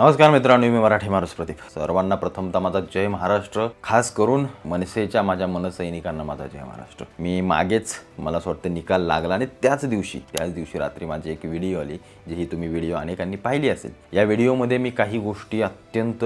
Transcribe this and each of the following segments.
नमस्कार मित्रांनो मी मराठी माणूस प्रदीप सर्वांना प्रथमतः माझा जय महाराष्ट्र खास करून मनसेच्या माझ्या मनसैनिकांना माझा जय महाराष्ट्र मी मागेच मला असं वाटतं निकाल लागला आणि त्याच दिवशी त्याच दिवशी रात्री माझी एक व्हिडिओ आली जी ही तुम्ही व्हिडिओ अनेकांनी पाहिली असेल या व्हिडिओमध्ये मी काही गोष्टी अत्यंत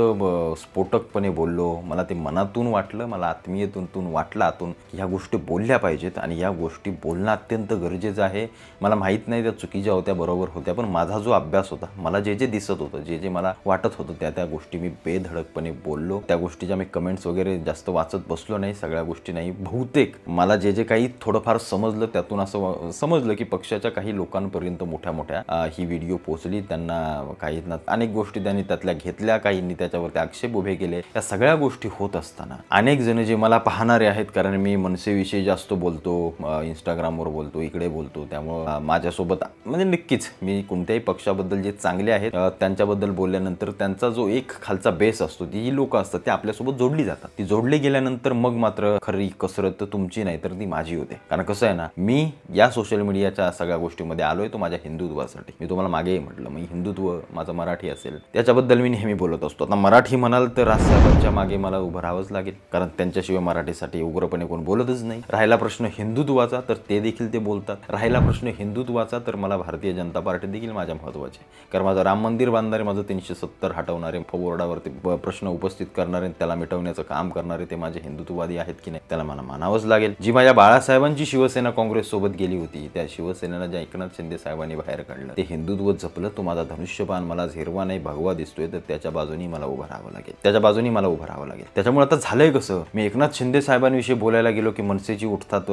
स्फोटकपणे बोललो मला ते मनातून वाटलं मला आत्मीयतून वाटलं आतून की ह्या गोष्टी बोलल्या पाहिजेत आणि या गोष्टी बोलणं अत्यंत गरजेचं आहे मला माहीत नाही त्या चुकीच्या होत्या बरोबर होत्या पण माझा जो अभ्यास होता मला जे जे दिसत होतं जे जे मला वाटत होतं त्या त्या गोष्टी मी बेधडकपणे बोललो त्या गोष्टीच्या मी कमेंट्स वगैरे जास्त वाचत बसलो नाही सगळ्या गोष्टी नाही बहुतेक मला जे जे काही थोडंफार समजलं त्यातून असं समजलं की पक्षाच्या काही लोकांपर्यंत मोठ्या मोठ्या ही व्हिडिओ पोचली त्यांना काही अनेक गोष्टी त्यांनी त्यातल्या घेतल्या काहींनी त्याच्यावरती आक्षेप उभे केले या सगळ्या गोष्टी होत असताना अनेक जण जे मला पाहणारे आहेत कारण मी मनसेविषयी जास्त बोलतो इंस्टाग्रामवर बोलतो इकडे बोलतो त्यामुळं माझ्यासोबत म्हणजे नक्कीच मी कोणत्याही पक्षाबद्दल जे चांगले आहेत त्यांच्याबद्दल बोलल्यानंतर तर त्यांचा जो एक खालचा बेस असतो ती ही लोक असतात ते आपल्यासोबत जोडली जातात ती जोडली गेल्यानंतर मग मात्र खरी कसरत तुमची नाही तर ती माझी होते कारण कसं आहे ना मी या सोशल मीडियाच्या सगळ्या गोष्टीमध्ये आलोय तो माझ्या हिंदुत्वासाठी मी तुम्हाला मागे म्हटलं मग हिंदुत्व माझं मराठी असेल त्याच्याबद्दल मी नेहमी बोलत असतो आता मराठी म्हणाल तर राजसाहेबांच्या मागे मला उभं राहावंच लागेल कारण त्यांच्याशिवाय मराठीसाठी उग्रपणे कोण बोलतच नाही राहिला प्रश्न हिंदुत्वाचा तर ते देखील ते बोलतात राहिला प्रश्न हिंदुत्वाचा तर मला भारतीय जनता पार्टी देखील माझ्या महत्वाचे कारण माझं राम मंदिर बांधणारे माझं तीनशे सत्तर हटवणारे बोर्डावरती प्रश्न उपस्थित करणारे त्याला मिटवण्याचं काम करणारे ते माझे हिंदुत्ववादी आहेत की नाही त्याला मला मानावंच लागेल जी माझ्या बाळासाहेबांची शिवसेना काँग्रेस सोबत गेली होती त्या शिवसेनेला ज्या एकनाथ शिंदे साहेबांनी बाहेर काढलं ते हिंदुत्व जपलं तो माझा धनुष्यपान मला हिरवा नाही भगवा दिसतोय तर त्याच्या बाजूनी मला उभं राहावं लागेल त्याच्या बाजूनी मला उभं राहावं लागेल त्याच्यामुळे आता झालंय कसं मी एकनाथ शिंदे साहेबांविषयी बोलायला गेलो की मनसेची उठतात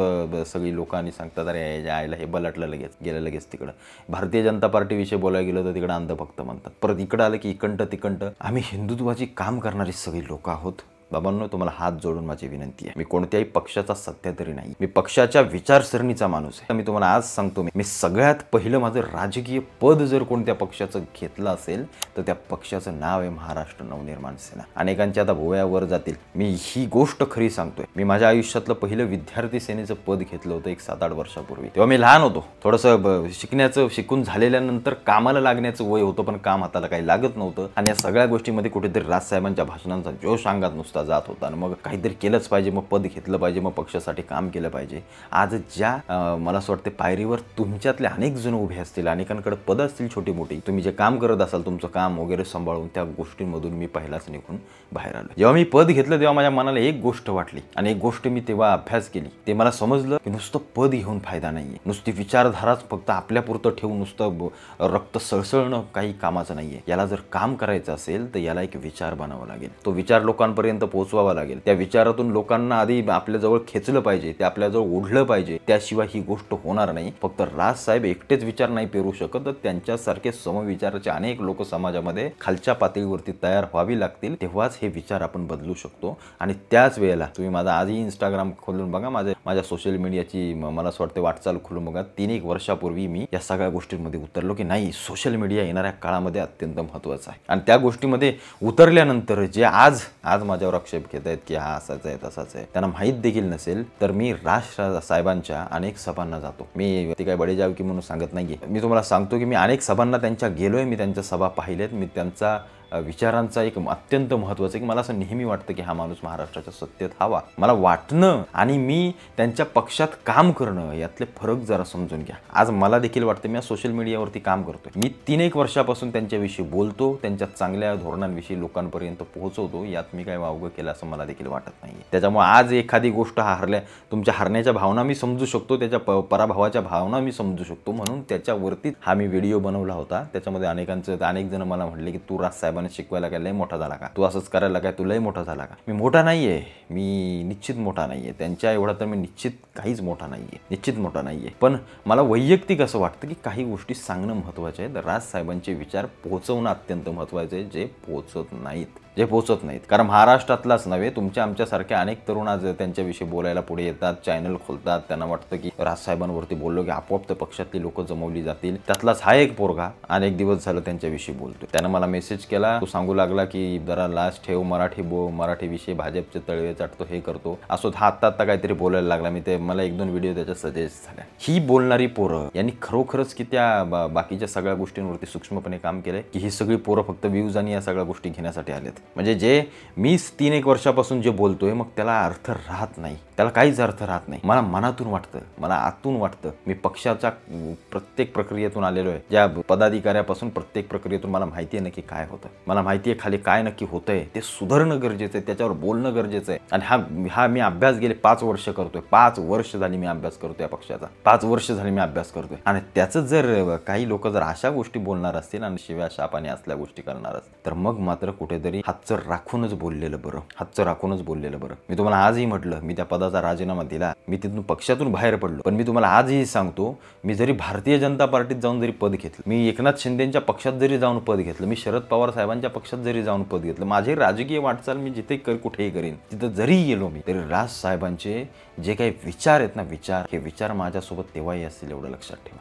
सगळी लोकांनी सांगतात अरे आयला हे बलटलं लगेच गेलं लगेच तिकडं भारतीय जनता पार्टीविषयी बोलायला गेलो तर तिकडं अंधभक्त म्हणतात परत इकडं आलं की तिकंट तिकंट आम्ही हिंदुत्वाची काम करणारी सगळी लोक आहोत बाबांनो तुम्हाला हात जोडून माझी विनंती आहे मी कोणत्याही पक्षाचा सत्या तरी नाही मी पक्षाच्या विचारसरणीचा माणूस आहे मी तुम्हाला आज सांगतो मी सगळ्यात पहिलं माझं राजकीय पद जर कोणत्या पक्षाचं घेतलं असेल तर त्या पक्षाचं नाव आहे महाराष्ट्र नवनिर्माण सेना अनेकांच्या आता भोव्यावर जातील मी ही गोष्ट खरी सांगतोय मी माझ्या आयुष्यातलं पहिलं विद्यार्थी सेनेचं पद घेतलं होतं एक सात आठ वर्षापूर्वी तेव्हा मी लहान होतो थोडंसं शिकण्याचं शिकून झालेल्यानंतर कामाला लागण्याचं वय होतं पण काम हाताला काही लागत नव्हतं आणि या सगळ्या गोष्टीमध्ये कुठेतरी राजसाहेबांच्या भाषणांचा जोश अंगात नुसता जात होता आणि मग काहीतरी केलंच पाहिजे मग पद घेतलं पाहिजे मग पक्षासाठी काम केलं पाहिजे आज ज्या मला असं वाटतं पायरीवर तुमच्यातले अनेक जण उभे असतील अनेकांकडे पद असतील छोटी मोठी तुम्ही जे काम करत असाल तुमचं काम वगैरे सांभाळून त्या गोष्टींमधून मी पहिलाच निघून बाहेर आलो जेव्हा मी पद घेतलं तेव्हा माझ्या मनाला एक गोष्ट वाटली आणि एक गोष्ट मी तेव्हा अभ्यास केली ते मला समजलं की नुसतं पद घेऊन फायदा नाहीये नुसती विचारधाराच फक्त आपल्या पुरतं ठेवून नुसतं रक्त सळसळणं काही कामाचं नाहीये याला जर काम करायचं असेल तर याला एक विचार बनावा लागेल तो विचार लोकांपर्यंत पोहोचवावा लागेल त्या विचारातून लोकांना आधी आपल्याजवळ खेचलं पाहिजे ते आपल्याजवळ ओढलं पाहिजे त्याशिवाय ही गोष्ट होणार नाही फक्त राज साहेब एकटेच विचार नाही पेरू शकत तर त्यांच्यासारखे समविचाराचे अनेक लोक समाजामध्ये खालच्या पातळीवरती तयार व्हावी लागतील तेव्हाच हे विचार आपण बदलू शकतो आणि त्याच वेळेला तुम्ही माझा आधी इंस्टाग्राम खोलून बघा माझे माझ्या सोशल मीडियाची मला असं वाटचाल खोलून बघा तीन एक वर्षापूर्वी मी या सगळ्या गोष्टींमध्ये उतरलो की नाही सोशल मीडिया येणाऱ्या काळामध्ये अत्यंत महत्वाचं आहे आणि त्या गोष्टीमध्ये उतरल्यानंतर जे आज आज माझ्या त्याच्यावर घेत आहेत की हा असाच आहे तसाच आहे त्यांना माहीत देखील नसेल तर मी राज साहेबांच्या अनेक सभांना जातो मी ते काय की म्हणून सांगत नाही मी तुम्हाला सांगतो की मी अनेक सभांना त्यांच्या गेलोय मी त्यांच्या सभा पाहिलेत मी त्यांचा विचारांचा एक अत्यंत महत्वाचा की मला असं नेहमी वाटतं की हा माणूस महाराष्ट्राच्या सत्तेत हवा मला वाटणं आणि मी त्यांच्या पक्षात काम करणं यातले फरक जरा समजून घ्या आज मला देखील वाटतं मी सोशल मीडियावरती काम करतोय मी तीन एक वर्षापासून त्यांच्याविषयी बोलतो त्यांच्या चांगल्या धोरणांविषयी लोकांपर्यंत पोहोचवतो यात मी काय वावगं केलं असं मला देखील वाटत नाही त्याच्यामुळे आज एखादी गोष्ट हरल्या तुमच्या हरण्याच्या भावना मी समजू शकतो त्याच्या पराभवाच्या भावना मी समजू शकतो म्हणून त्याच्यावरती हा मी व्हिडिओ बनवला होता त्याच्यामध्ये अनेकांचं अनेक जण मला म्हटले की तू राज हिशोबाने शिकवायला काय लय मोठा झाला का तू असंच करायला काय तू लय मोठा झाला का मी मोठा नाही आहे मी निश्चित मोठा नाही आहे त्यांच्या एवढा तर मी निश्चित काहीच मोठा नाही आहे निश्चित मोठा नाही आहे पण मला वैयक्तिक असं वाटतं की काही गोष्टी सांगणं महत्वाचे आहेत राज साहेबांचे विचार पोहोचवणं अत्यंत महत्त्वाचं आहे जे पोहोचत नाहीत जे पोचत नाहीत कारण महाराष्ट्रातलाच नव्हे तुमच्या आमच्यासारख्या अनेक तरुण आज त्यांच्याविषयी बोलायला पुढे येतात चॅनल खोलतात त्यांना वाटतं की राजसाहेबांवरती बोललो की आपोआप तर पक्षातली लोक जमवली जातील त्यातलाच हा एक पोरगा अनेक दिवस झालं त्यांच्याविषयी बोलतो त्यानं मला मेसेज केला तो सांगू लागला की जरा लास्ट ठेव मराठी बो मराठीविषयी भाजपचे तळवे चाटतो हे करतो असो हा आत्ता आत्ता काहीतरी बोलायला लागला मी ते मला एक दोन व्हिडिओ त्याच्यात सजेस्ट झाल्या ही बोलणारी पोरं यांनी खरोखरच की त्या बाकीच्या सगळ्या गोष्टींवरती सूक्ष्मपणे काम केलंय की ही सगळी पोरं फक्त व्ह्यूज आणि या सगळ्या गोष्टी घेण्यासाठी आलेत म्हणजे जे मीच तीन एक वर्षापासून जे बोलतोय मग त्याला अर्थ राहत नाही त्याला काहीच अर्थ राहत नाही मला मनातून वाटतं मला आतून वाटतं मी पक्षाच्या प्रत्येक प्रक्रियेतून आलेलो आहे ज्या पदाधिकाऱ्यापासून प्रत्येक प्रक्रियेतून मला माहिती आहे नक्की काय होतं मला माहिती आहे खाली काय नक्की आहे ते सुधारणं गरजेचं आहे त्याच्यावर बोलणं गरजेचं आहे आणि हा हा मी अभ्यास गेले पाच वर्ष करतोय पाच वर्ष झाली मी अभ्यास करतोय या पक्षाचा पाच वर्ष झाली मी अभ्यास करतोय आणि त्याचं जर काही लोक जर अशा गोष्टी बोलणार असतील आणि शिव्या शापाने असल्या गोष्टी करणार असतील तर मग मात्र कुठेतरी हातचं राखूनच बोललेलं बरं हातचं राखूनच बोललेलं बरं मी तुम्हाला आजही म्हटलं मी त्या पदाचा राजीनामा दिला मी तिथून पक्षातून बाहेर पडलो पण मी तुम्हाला आजही सांगतो मी जरी भारतीय जनता पार्टीत जाऊन जरी पद घेतलं मी एकनाथ शिंदेच्या पक्षात जरी जाऊन पद घेतलं मी शरद पवार साहेबांच्या पक्षात जरी जाऊन पद घेतलं माझे राजकीय वाटचाल मी जिथे कर कुठेही करेन तिथं जरी गेलो मी तरी राज साहेबांचे जे काही विचार आहेत ना विचार हे विचार माझ्यासोबत तेव्हाही असतील एवढं लक्षात ठेवा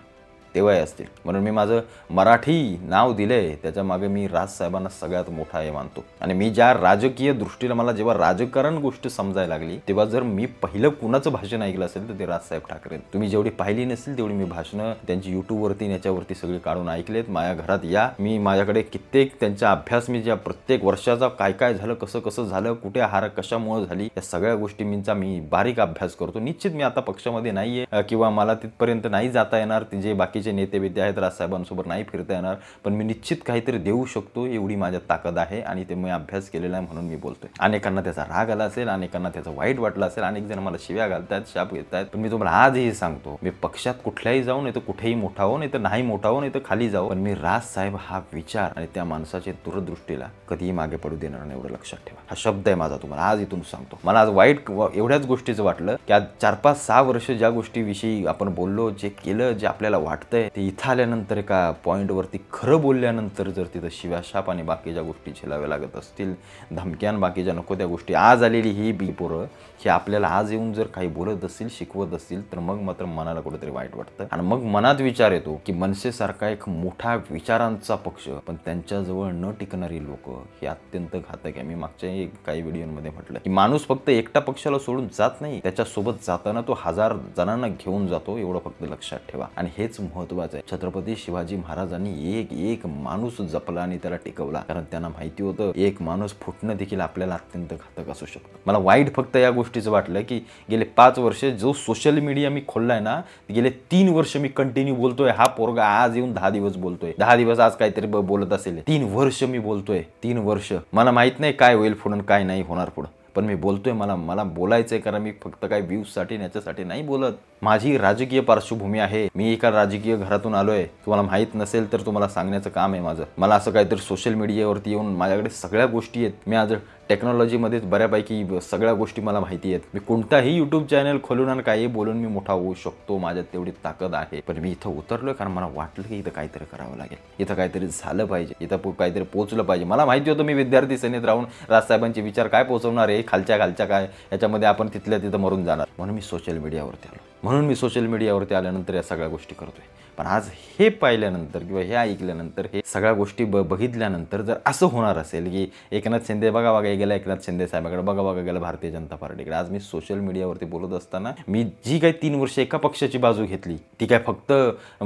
तेव्हाही असतील म्हणून मी माझं मराठी नाव दिलं आहे त्याच्यामागे मी राजसाहेबांना सगळ्यात मोठा हे मानतो आणि मी ज्या राजकीय दृष्टीला मला जेव्हा राजकारण गोष्ट समजायला लागली तेव्हा जर मी पहिलं कुणाचं भाषण ऐकलं असेल तर ते राजसाहेब ठाकरे तुम्ही जेवढी पाहिली नसेल तेवढी मी भाषणं त्यांची युट्यूबवरती याच्यावरती सगळी काढून ऐकलेत माझ्या घरात या मी माझ्याकडे कित्येक त्यांचा अभ्यास मी ज्या प्रत्येक वर्षाचा काय काय झालं कसं कसं झालं कुठे हार कशामुळे झाली या सगळ्या गोष्टींचा मी बारीक अभ्यास करतो निश्चित मी आता पक्षामध्ये नाहीये किंवा मला तिथपर्यंत नाही जाता येणार जे बाकी बाकीचे नेते विद्या आहेत राजसाहेबांसोबत नाही फिरता येणार पण मी निश्चित काहीतरी देऊ शकतो एवढी माझ्या ताकद आहे आणि ते मी अभ्यास केलेला आहे म्हणून मी बोलतोय अनेकांना त्याचा राग आला असेल अनेकांना त्याचा वाईट वाटला असेल अनेक जण मला शिव्या घालतात शाप घेतात पण मी तुम्हाला आजही सांगतो मी पक्षात कुठल्याही जाऊ नाही कुठेही मोठा हो नाही तर नाही मोठा हो नाही तर खाली जाऊ पण मी राजसाहेब हा विचार आणि त्या माणसाच्या दूरदृष्टीला कधीही मागे पडू देणार नाही एवढं लक्षात ठेवा हा शब्द आहे माझा तुम्हाला आज इथून सांगतो मला आज वाईट एवढ्याच गोष्टीचं वाटलं की आज चार पाच सहा वर्ष ज्या गोष्टीविषयी आपण बोललो जे केलं जे आपल्याला वाटतं वाटतंय ते इथं आल्यानंतर एका पॉईंटवरती खरं बोलल्यानंतर जर तिथं शिव्याशाप आणि बाकीच्या गोष्टी झेलाव्या लागत असतील धमक्यान बाकीच्या नको त्या गोष्टी आज आलेली ही बी पोरं हे आपल्याला आज येऊन जर काही बोलत असतील शिकवत असतील तर मग मात्र मनाला कुठेतरी वाईट वाटतं आणि मग मनात विचार येतो की मनसेसारखा एक मोठा विचारांचा पक्ष पण त्यांच्याजवळ न टिकणारी लोक हे अत्यंत घातक आहे मी मागच्या काही व्हिडिओमध्ये म्हटलं की माणूस फक्त एकटा पक्षाला सोडून जात नाही त्याच्यासोबत जाताना तो हजार जणांना घेऊन जातो एवढं फक्त लक्षात ठेवा आणि हेच महत्व महत्वाचं आहे छत्रपती शिवाजी महाराजांनी एक एक माणूस जपला आणि त्याला टिकवला कारण त्यांना माहिती होतं एक माणूस फुटणं देखील आपल्याला अत्यंत घातक असू शकतं मला वाईट फक्त या गोष्टीचं वाटलं की गेले पाच वर्ष जो सोशल मीडिया मी खोललाय ना गेले तीन वर्ष मी कंटिन्यू बोलतोय हा पोरगा आज येऊन दहा दिवस बोलतोय दहा दिवस आज काहीतरी बोलत असेल तीन वर्ष मी बोलतोय तीन वर्ष मला माहित नाही काय होईल पुढं काय नाही होणार पुढं पण मी बोलतोय मला मला बोलायचंय कारण मी फक्त काही साठी याच्यासाठी नाही बोलत माझी राजकीय पार्श्वभूमी आहे मी एका राजकीय घरातून आलोय तुम्हाला माहीत नसेल तर तुम्हाला सांगण्याचं काम आहे माझं मला असं काहीतरी सोशल मीडियावरती येऊन माझ्याकडे सगळ्या गोष्टी आहेत मी आज टेक्नॉलॉजीमध्येच बऱ्यापैकी सगळ्या गोष्टी मला माहिती आहेत मी कोणताही युट्यूब चॅनल खोलून आणि काही बोलून मी मोठा होऊ शकतो माझ्यात तेवढी ताकद आहे पण मी इथं उतरलोय कारण मला वाटलं की इथं काहीतरी करावं लागेल इथं काहीतरी झालं पाहिजे इथं काहीतरी पोहोचलं पाहिजे मला माहिती होतं मी विद्यार्थी सेनेत राहून राजसाहेबांचे विचार काय पोहोचवणार आहे खालच्या खालच्या काय याच्यामध्ये आपण तिथल्या तिथं मरून जाणार म्हणून मी सोशल मीडियावरती आलो म्हणून मी सोशल मीडियावरती आल्यानंतर या सगळ्या गोष्टी करतोय पण आज हे पाहिल्यानंतर किंवा हे ऐकल्यानंतर हे सगळ्या गोष्टी ब बघितल्यानंतर जर असं होणार असेल की एकनाथ शिंदे बघा बघा गेला एकनाथ शिंदे साहेबाकडे बघा बघा गेला भारतीय जनता पार्टीकडे आज मी सोशल मीडियावरती बोलत असताना मी जी काही तीन वर्ष एका पक्षाची बाजू घेतली ती काय फक्त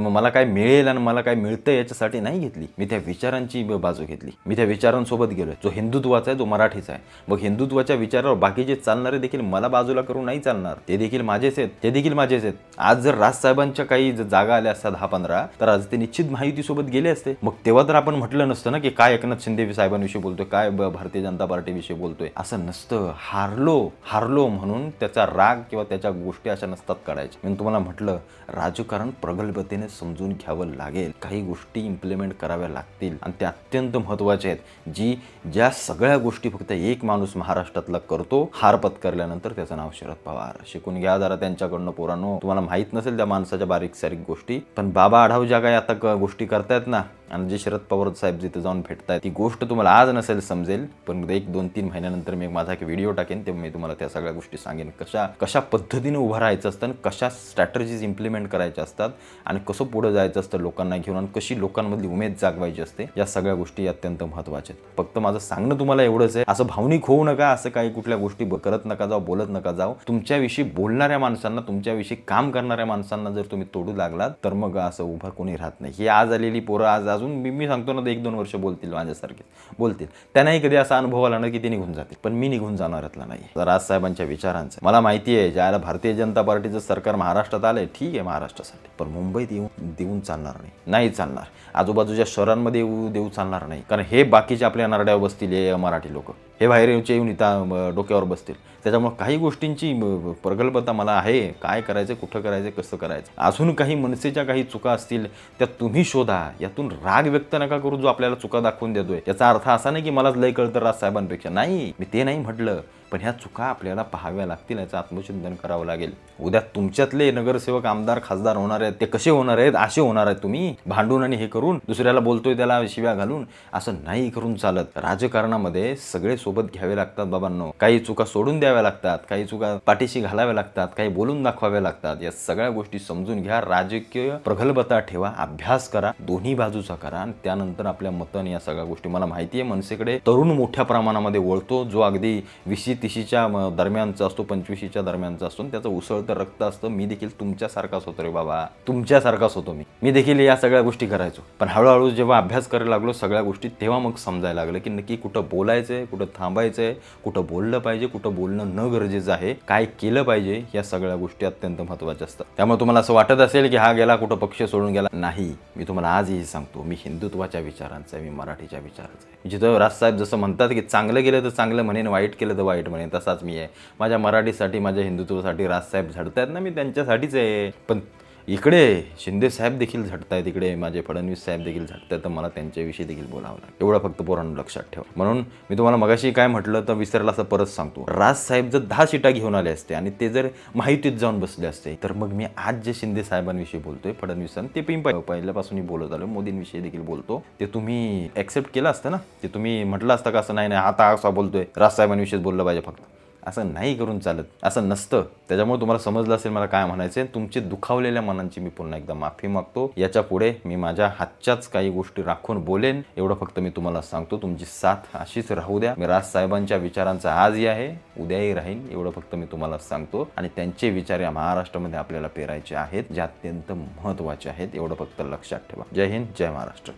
मला काय मिळेल आणि मला काय मिळतं याच्यासाठी नाही घेतली मी त्या विचारांची बाजू घेतली मी त्या विचारांसोबत गेलो जो हिंदुत्वाचा आहे जो मराठीचा आहे मग हिंदुत्वाच्या विचारावर जे चालणारे देखील मला बाजूला करून नाही चालणार ते देखील माझेच आहेत ते देखील माझेच आहेत आज जर राजसाहेबांच्या काही जागा आल्या असतात दहा पंधरा तर आज ते निश्चित सोबत गेले असते मग तेव्हा तर आपण म्हटलं नसतं ना की काय एकनाथ शिंदे साहेबांविषयी बोलतोय काय भारतीय जनता पार्टीविषयी बोलतोय असं नसतं हारलो हारलो म्हणून त्याचा राग किंवा त्याच्या गोष्टी अशा नसतात काढायच्या म्हणून तुम्हाला म्हटलं राजकारण प्रगल्भतेने समजून घ्यावं लागेल काही गोष्टी इम्प्लिमेंट कराव्या लागतील आणि त्या अत्यंत महत्त्वाच्या आहेत जी ज्या सगळ्या गोष्टी फक्त एक माणूस महाराष्ट्रातला करतो हार पत्करल्यानंतर त्याचं नाव शरद पवार शिकून घ्या जरा त्यांच्याकडनं पोरांनो तुम्हाला माहीत नसेल त्या माणसाच्या बारीक सारीक गोष्टी पण बाबा आढाव ज्या काही आता क गोष्टी करतायत ना आणि जे शरद पवार साहेब जिथे जाऊन भेटतायत ती गोष्ट तुम्हाला आज नसेल समजेल पण एक दोन तीन महिन्यानंतर मी माझा एक व्हिडिओ टाकेन तेव्हा मी तुम्हाला त्या सगळ्या गोष्टी सांगेन कशा कशा पद्धतीने उभं राहायचं असतं आणि कशा स्ट्रॅटर्जीज इम्प्लिमेंट करायच्या असतात आणि कसं पुढे जायचं असतं लोकांना घेऊन आणि कशी लोकांमधली उमेद जागवायची असते या सगळ्या गोष्टी अत्यंत महत्त्वाच्या आहेत फक्त माझं सांगणं तुम्हाला एवढंच आहे असं भावनिक होऊ नका असं काही कुठल्या गोष्टी करत नका जाऊ बोलत नका जाऊ तुमच्याविषयी बोलणाऱ्या माणसांना तुमच्याविषयी काम करणाऱ्या माणसांना जर तुम्ही तोडू लागलात तर मग असं उभं कोणी राहत नाही ही आज आलेली पोरं आज अजून मी मी सांगतो ना एक दोन वर्ष बोलतील माझ्यासारखे बोलतील त्यांनाही कधी असा अनुभव आला ना की ते निघून जातील पण मी निघून जाणारातला नाही तर राजसाहेबांच्या विचारांचं मला माहिती आहे ज्याला भारतीय जनता पार्टीचं सरकार महाराष्ट्रात आलंय ठीक आहे महाराष्ट्रासाठी पण मुंबईत येऊन देऊन चालणार नाही नाही चालणार आजूबाजूच्या शहरांमध्ये येऊ देऊ चालणार नाही कारण हे बाकीचे आपल्या नरड्या बसतील हे मराठी लोक हे बाहेर येऊन इथं डोक्यावर बसतील त्याच्यामुळं काही गोष्टींची प्रगल्भता मला आहे काय करायचं कुठं करायचं कसं करायचं अजून काही मनसेच्या काही चुका असतील त्या तुम्ही शोधा यातून राग व्यक्त नका करू जो आपल्याला चुका दाखवून देतोय याचा अर्थ असा नाही की मलाच लय कळतं राज साहेबांपेक्षा नाही मी ते नाही म्हटलं पण ह्या चुका आपल्याला पाहाव्या लागतील याचं आत्मचिंतन करावं लागेल उद्या तुमच्यातले नगरसेवक आमदार खासदार होणार आहेत ते कसे होणार आहेत असे होणार आहेत तुम्ही भांडून आणि हे करून दुसऱ्याला बोलतोय त्याला शिव्या घालून असं नाही करून चालत राजकारणामध्ये सगळे सोबत घ्यावे लागतात बाबांनो काही चुका सोडून द्याव्या लागतात काही चुका पाठीशी घालाव्या लागतात काही बोलून दाखवाव्या लागतात या सगळ्या गोष्टी समजून घ्या राजकीय प्रगल्भता ठेवा अभ्यास करा दोन्ही बाजूचा करा आणि त्यानंतर आपल्या मतन या सगळ्या गोष्टी मला माहिती आहे मनसेकडे तरुण मोठ्या प्रमाणामध्ये वळतो जो अगदी विशी तिशीच्या दरम्यानचा असतो पंचवीशीच्या दरम्यानचा असतो त्याचं तर रक्त असतं मी देखील तुमच्यासारखाच होतो रे बाबा तुमच्यासारखाच होतो मी मी देखील या सगळ्या गोष्टी करायचो पण हळूहळू जेव्हा अभ्यास करायला लागलो सगळ्या गोष्टी तेव्हा मग समजायला लागलं की नक्की कुठं बोलायचंय कुठं थांबायचंय कुठं बोललं पाहिजे कुठं बोलणं न गरजेचं आहे काय केलं पाहिजे या सगळ्या गोष्टी अत्यंत महत्त्वाच्या असतात त्यामुळे तुम्हाला असं वाटत असेल की हा गेला कुठं पक्ष सोडून गेला नाही मी तुम्हाला आजही सांगतो मी हिंदुत्वाच्या विचारांचा आहे मी मराठीच्या विचारांचा आहे जिथं राजसाहेब जसं म्हणतात की चांगलं गेलं तर चांगलं म्हणेन वाईट केलं तर वाईट म्हणे तसाच मी आहे माझ्या मराठीसाठी माझ्या हिंदुत्वासाठी राजसाहेब झडत आहेत ना मी त्यांच्यासाठीच आहे पण इकडे शिंदे साहेब देखील झटतायत इकडे माझे फडणवीस साहेब देखील झटतायत तर मला त्यांच्याविषयी देखील बोलावं लागेल एवढं फक्त पोरांना लक्षात ठेवा म्हणून मी तुम्हाला मगाशी काय म्हटलं तर विसरला असं परत सांगतो राज साहेब जर दहा सीटा घेऊन आले असते आणि ते जर माहितीत जाऊन बसले असते तर मग मी आज जे शिंदे साहेबांविषयी बोलतोय फडणवीसांनी ते पिंप पहिल्यापासून बोलत आलो मोदींविषयी देखील बोलतो ते तुम्ही ऍक्सेप्ट केलं असतं ना ते तुम्ही म्हटलं असतं का असं नाही नाही आता असा बोलतोय राज साहेबांविषयीच बोललं पाहिजे फक्त असं नाही करून चालत असं नसतं त्याच्यामुळे तुम्हाला समजलं असेल मला काय म्हणायचं तुमचे दुखावलेल्या मनांची मी पुन्हा एकदा माफी मागतो याच्या पुढे मी माझ्या हातच्याच काही गोष्टी राखून बोलेन एवढं फक्त मी तुम्हाला सांगतो तुमची साथ अशीच राहू द्या मी राज साहेबांच्या विचारांचा आजही आहे उद्याही राहीन एवढं फक्त मी तुम्हाला सांगतो आणि त्यांचे विचार या महाराष्ट्रामध्ये आपल्याला पेरायचे आहेत जे अत्यंत महत्त्वाचे आहेत एवढं फक्त लक्षात ठेवा जय हिंद जय महाराष्ट्र